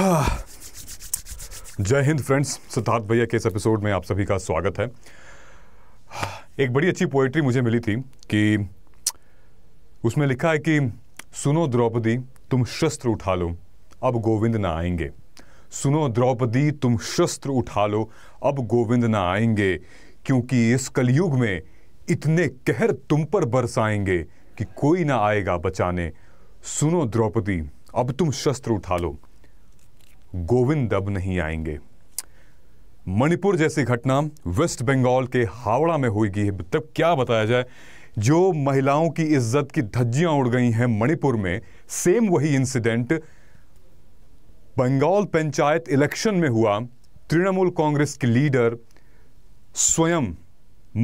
जय हिंद फ्रेंड्स सिद्धार्थ भैया के इस एपिसोड में आप सभी का स्वागत है एक बड़ी अच्छी पोइट्री मुझे मिली थी कि उसमें लिखा है कि सुनो द्रौपदी तुम शस्त्र उठा लो अब गोविंद ना आएंगे सुनो द्रौपदी तुम शस्त्र उठा लो अब गोविंद ना आएंगे क्योंकि इस कलयुग में इतने कहर तुम पर बरसाएंगे कि कोई ना आएगा बचाने सुनो द्रौपदी अब तुम शस्त्र उठा लो गोविंद दब नहीं आएंगे मणिपुर जैसी घटना वेस्ट बंगाल के हावड़ा में हुई है तब क्या बताया जाए जो महिलाओं की इज्जत की धज्जियां उड़ गई हैं मणिपुर में सेम वही इंसिडेंट बंगाल पंचायत इलेक्शन में हुआ तृणमूल कांग्रेस की लीडर स्वयं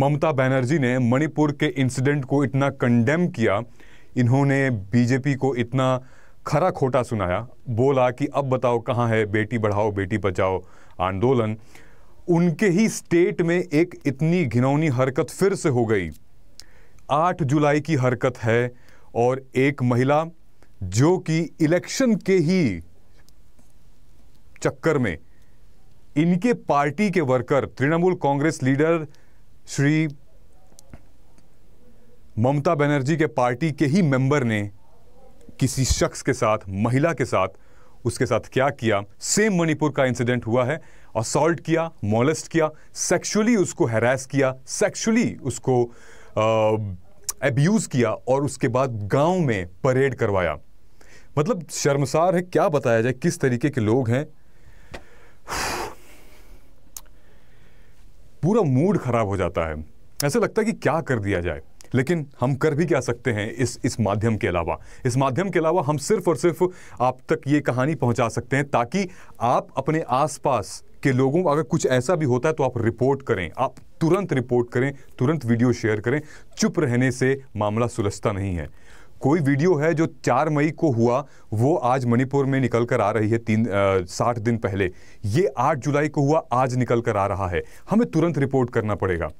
ममता बनर्जी ने मणिपुर के इंसिडेंट को इतना कंडेम किया इन्होंने बीजेपी को इतना खरा खोटा सुनाया बोला कि अब बताओ कहाँ है बेटी बढ़ाओ बेटी बचाओ आंदोलन उनके ही स्टेट में एक इतनी घिनौनी हरकत फिर से हो गई आठ जुलाई की हरकत है और एक महिला जो कि इलेक्शन के ही चक्कर में इनके पार्टी के वर्कर तृणमूल कांग्रेस लीडर श्री ममता बनर्जी के पार्टी के ही मेंबर ने किसी शख्स के साथ महिला के साथ उसके साथ क्या किया सेम मणिपुर का इंसिडेंट हुआ है असॉल्ट किया मोलेस्ट किया सेक्सुअली उसको हैरेस किया सेक्सुअली उसको एब्यूज़ किया और उसके बाद गांव में परेड करवाया मतलब शर्मसार है क्या बताया जाए किस तरीके के लोग हैं पूरा मूड खराब हो जाता है ऐसा लगता है कि क्या कर दिया जाए लेकिन हम कर भी क्या सकते हैं इस इस माध्यम के अलावा इस माध्यम के अलावा हम सिर्फ और सिर्फ आप तक ये कहानी पहुंचा सकते हैं ताकि आप अपने आसपास के लोगों को अगर कुछ ऐसा भी होता है तो आप रिपोर्ट करें आप तुरंत रिपोर्ट करें तुरंत वीडियो शेयर करें चुप रहने से मामला सुलझता नहीं है कोई वीडियो है जो चार मई को हुआ वो आज मणिपुर में निकल कर आ रही है तीन साठ दिन पहले ये आठ जुलाई को हुआ आज निकल कर आ रहा है हमें तुरंत रिपोर्ट करना पड़ेगा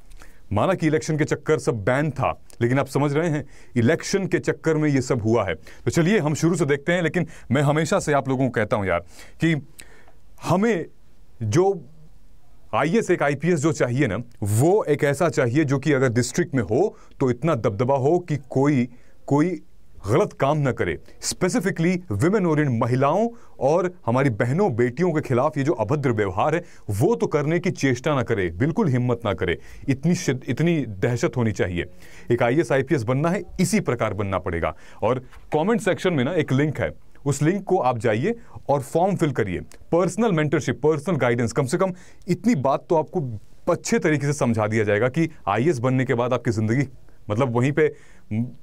माना कि इलेक्शन के चक्कर सब बैन था लेकिन आप समझ रहे हैं इलेक्शन के चक्कर में ये सब हुआ है तो चलिए हम शुरू से देखते हैं लेकिन मैं हमेशा से आप लोगों को कहता हूं यार कि हमें जो आई एस एक आई पी एस जो चाहिए ना वो एक ऐसा चाहिए जो कि अगर डिस्ट्रिक्ट में हो तो इतना दबदबा हो कि कोई कोई गलत काम ना करे स्पेसिफिकली विमेन इन महिलाओं और हमारी बहनों बेटियों के खिलाफ ये जो अभद्र व्यवहार है वो तो करने की चेष्टा ना करे बिल्कुल हिम्मत ना करे इतनी इतनी दहशत होनी चाहिए एक I S I P S बनना है इसी प्रकार बनना पड़ेगा और कमेंट सेक्शन में ना एक लिंक है उस लिंक को आप जाइए और फॉर्म फिल करिए पर्सनल मेंटरशिप पर्सनल गाइडेंस कम से कम इतनी बात तो आपको अच्छे तरीके से समझा दिया जाएगा कि आई बनने के बाद आपकी ज़िंदगी मतलब वहीं पे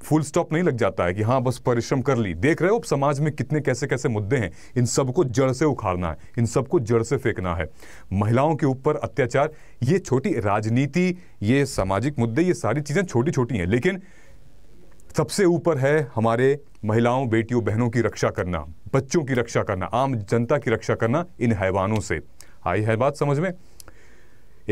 फुल स्टॉप नहीं लग जाता है कि हाँ बस परिश्रम कर ली देख रहे हो अब समाज में कितने कैसे कैसे मुद्दे हैं इन सबको जड़ से उखाड़ना है इन सबको जड़ से फेंकना है महिलाओं के ऊपर अत्याचार ये छोटी राजनीति ये सामाजिक मुद्दे ये सारी चीज़ें छोटी छोटी हैं लेकिन सबसे ऊपर है हमारे महिलाओं बेटियों बहनों की रक्षा करना बच्चों की रक्षा करना आम जनता की रक्षा करना इन हैवानों से आई है बात समझ में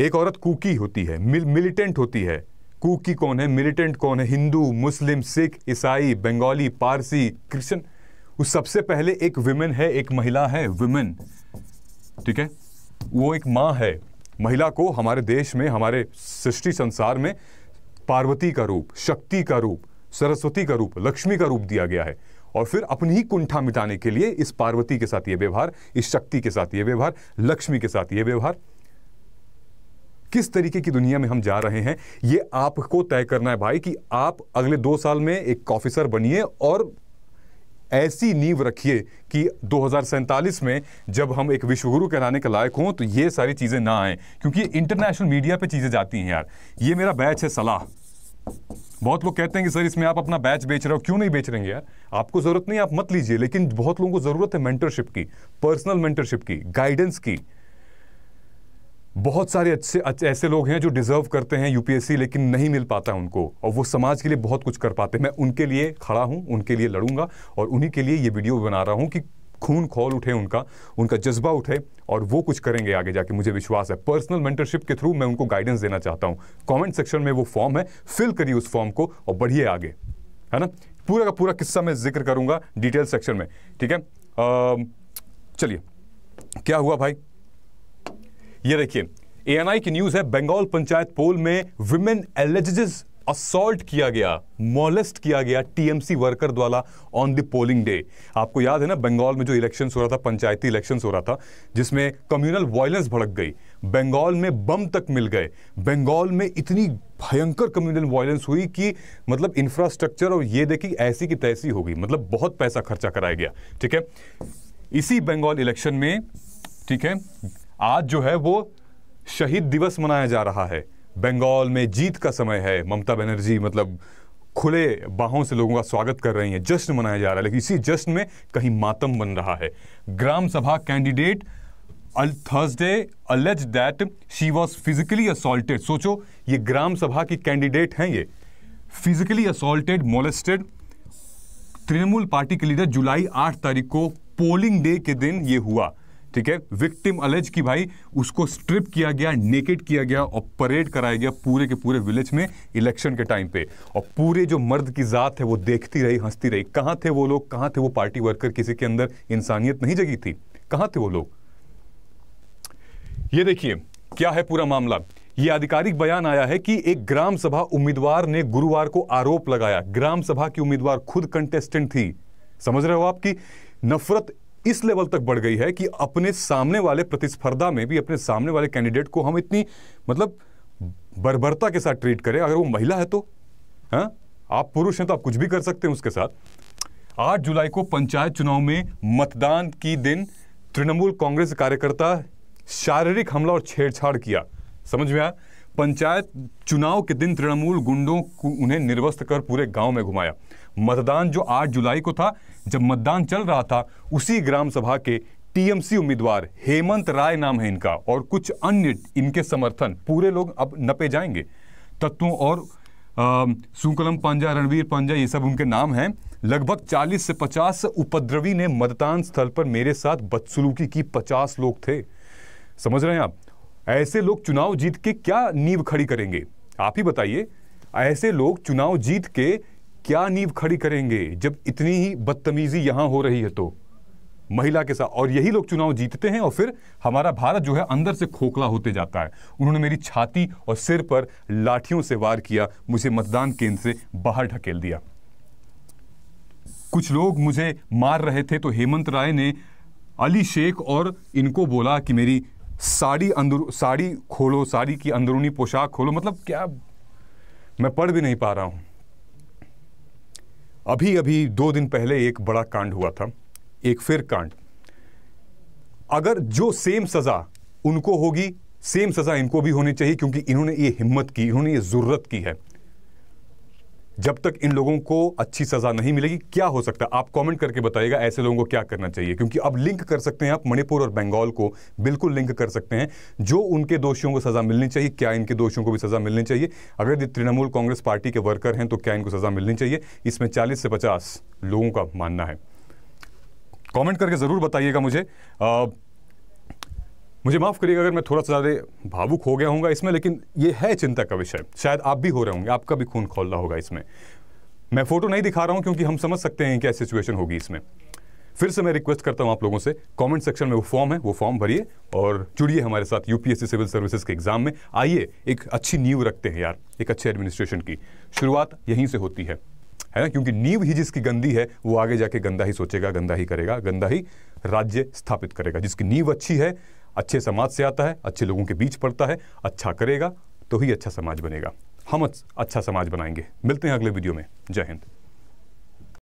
एक औरत कुकी होती है मिल, मिलिटेंट होती है कुकी कौन है मिलिटेंट कौन है हिंदू मुस्लिम सिख ईसाई बंगाली पारसी क्रिश्चियन उस सबसे पहले एक विमेन है एक महिला है विमेन ठीक है वो एक माँ है महिला को हमारे देश में हमारे सृष्टि संसार में पार्वती का रूप शक्ति का रूप सरस्वती का रूप लक्ष्मी का रूप दिया गया है और फिर अपनी ही कुंठा मिटाने के लिए इस पार्वती के साथ ये व्यवहार इस शक्ति के साथ ये व्यवहार लक्ष्मी के साथ ये व्यवहार किस तरीके की दुनिया में हम जा रहे हैं ये आपको तय करना है भाई कि आप अगले दो साल में एक ऑफिसर बनिए और ऐसी नींव रखिए कि दो में जब हम एक विश्वगुरु कहलाने के लायक हों तो ये सारी चीज़ें ना आए क्योंकि इंटरनेशनल मीडिया पे चीज़ें जाती हैं यार ये मेरा बैच है सलाह बहुत लोग कहते हैं कि सर इसमें आप अपना बैच बेच रहे हो क्यों नहीं बेच रहे हैं यार आपको ज़रूरत नहीं आप मत लीजिए लेकिन बहुत लोगों को ज़रूरत है मेंटरशिप की पर्सनल मेंटरशिप की गाइडेंस की बहुत सारे अच्छे, अच्छे ऐसे लोग हैं जो डिज़र्व करते हैं यूपीएससी लेकिन नहीं मिल पाता उनको और वो समाज के लिए बहुत कुछ कर पाते हैं मैं उनके लिए खड़ा हूँ उनके लिए लड़ूंगा और उन्हीं के लिए ये वीडियो बना रहा हूँ कि खून खोल उठे उनका उनका जज्बा उठे और वो कुछ करेंगे आगे जाके मुझे विश्वास है पर्सनल मेंटरशिप के थ्रू मैं उनको गाइडेंस देना चाहता हूँ कमेंट सेक्शन में वो फॉर्म है फिल करिए उस फॉर्म को और बढ़िए आगे है ना पूरा का पूरा किस्सा मैं जिक्र करूंगा डिटेल सेक्शन में ठीक है चलिए क्या हुआ भाई ये देखिए एएनआई की न्यूज है बंगाल पंचायत पोल में विमेन एलिजिस असॉल्ट किया गया मोलेस्ट किया गया टीएमसी वर्कर द्वारा ऑन द पोलिंग डे आपको याद है ना बंगाल में जो इलेक्शन हो रहा था पंचायती इलेक्शन हो रहा था जिसमें कम्युनल वायलेंस भड़क गई बंगाल में बम तक मिल गए बंगाल में इतनी भयंकर कम्युनल वायलेंस हुई कि मतलब इंफ्रास्ट्रक्चर और ये देखिए ऐसी की तैसी हो गई मतलब बहुत पैसा खर्चा कराया गया ठीक है इसी बंगाल इलेक्शन में ठीक है आज जो है वो शहीद दिवस मनाया जा रहा है बंगाल में जीत का समय है ममता बनर्जी मतलब खुले बाहों से लोगों का स्वागत कर रही हैं जश्न मनाया जा रहा है लेकिन इसी जश्न में कहीं मातम बन रहा है ग्राम सभा कैंडिडेट अल Thursday alleged that she was physically assaulted सोचो ये ग्राम सभा की कैंडिडेट हैं ये physically assaulted molested Trinamool party के लीडर जुलाई आठ तारीख को पोलिंग डे के दिन ये हुआ ठीक है विक्टिम अलेज की भाई उसको स्ट्रिप किया गया नेकेड किया गया और परेड कराया गया पूरे के पूरे विलेज में इलेक्शन के टाइम पे और पूरे जो मर्द की ज़ात है वो देखती रही हंसती रही कहां थे वो लोग कहां थे वो पार्टी वर्कर किसी के अंदर इंसानियत नहीं जगी थी कहां थे वो लोग ये देखिए क्या है पूरा मामला ये आधिकारिक बयान आया है कि एक ग्राम सभा उम्मीदवार ने गुरुवार को आरोप लगाया ग्राम सभा की उम्मीदवार खुद कंटेस्टेंट थी समझ रहे हो आप कि नफरत इस लेवल तक बढ़ गई है कि अपने सामने वाले प्रतिस्पर्धा में भी अपने सामने वाले कैंडिडेट को हम इतनी मतलब बर्बरता के साथ ट्रीट करें अगर वो महिला है तो हाँ आप पुरुष हैं तो आप कुछ भी कर सकते हैं उसके साथ आठ जुलाई को पंचायत चुनाव में मतदान की दिन तृणमूल कांग्रेस कार्यकर्ता शारीरिक हमला और छेड़छाड़ किया समझ में आया पंचायत चुनाव के दिन तृणमूल गुंडों को उन्हें निर्वस्त कर पूरे गांव में घुमाया मतदान जो 8 जुलाई को था जब मतदान चल रहा था उसी ग्राम सभा के टीएमसी उम्मीदवार हेमंत राय नाम है इनका और कुछ अन्य इनके समर्थन पूरे लोग अब नपे जाएंगे तत्वों और सुकलम पांजा रणवीर पांजा ये सब उनके नाम हैं लगभग 40 से 50 उपद्रवी ने मतदान स्थल पर मेरे साथ बदसलूकी की 50 लोग थे समझ रहे हैं आप ऐसे लोग चुनाव जीत के क्या नींव खड़ी करेंगे आप ही बताइए ऐसे लोग चुनाव जीत के क्या नींव खड़ी करेंगे जब इतनी ही बदतमीजी यहां हो रही है तो महिला के साथ और यही लोग चुनाव जीतते हैं और फिर हमारा भारत जो है अंदर से खोखला होते जाता है उन्होंने मेरी छाती और सिर पर लाठियों से वार किया मुझे मतदान केंद्र से बाहर ढकेल दिया कुछ लोग मुझे मार रहे थे तो हेमंत राय ने अली शेख और इनको बोला कि मेरी साड़ी अंदर साड़ी खोलो साड़ी की अंदरूनी पोशाक खोलो मतलब क्या मैं पढ़ भी नहीं पा रहा हूं अभी अभी दो दिन पहले एक बड़ा कांड हुआ था एक फिर कांड अगर जो सेम सज़ा उनको होगी सेम सज़ा इनको भी होनी चाहिए क्योंकि इन्होंने ये हिम्मत की इन्होंने ये ज़रूरत की है जब तक इन लोगों को अच्छी सज़ा नहीं मिलेगी क्या हो सकता है आप कमेंट करके बताइएगा ऐसे लोगों को क्या करना चाहिए क्योंकि अब लिंक कर सकते हैं आप मणिपुर और बंगाल को बिल्कुल लिंक कर सकते हैं जो उनके दोषियों को सज़ा मिलनी चाहिए क्या इनके दोषियों को भी सज़ा मिलनी चाहिए अगर ये तृणमूल कांग्रेस पार्टी के वर्कर हैं तो क्या इनको सज़ा मिलनी चाहिए इसमें चालीस से पचास लोगों का मानना है कॉमेंट करके ज़रूर बताइएगा मुझे आ, मुझे माफ़ करिएगा अगर मैं थोड़ा सा ज़्यादा भावुक हो गया हूँ इसमें लेकिन ये है चिंता का विषय शायद आप भी हो रहे होंगे आपका भी खून खोल रहा होगा इसमें मैं फ़ोटो नहीं दिखा रहा हूँ क्योंकि हम समझ सकते हैं क्या सिचुएशन होगी इसमें फिर से मैं रिक्वेस्ट करता हूँ आप लोगों से कमेंट सेक्शन में वो फॉर्म है वो फॉर्म भरिए और जुड़िए हमारे साथ यूपीएससी सिविल सर्विसेज के एग्जाम में आइए एक अच्छी नींव रखते हैं यार एक अच्छे एडमिनिस्ट्रेशन की शुरुआत यहीं से होती है है ना क्योंकि नींव ही जिसकी गंदी है वो आगे जाके गंदा ही सोचेगा गंदा ही करेगा गंदा ही राज्य स्थापित करेगा जिसकी नींव अच्छी है अच्छे समाज से आता है अच्छे लोगों के बीच पड़ता है अच्छा करेगा तो ही अच्छा समाज बनेगा हम अच्छा समाज बनाएंगे मिलते हैं अगले वीडियो में जय हिंद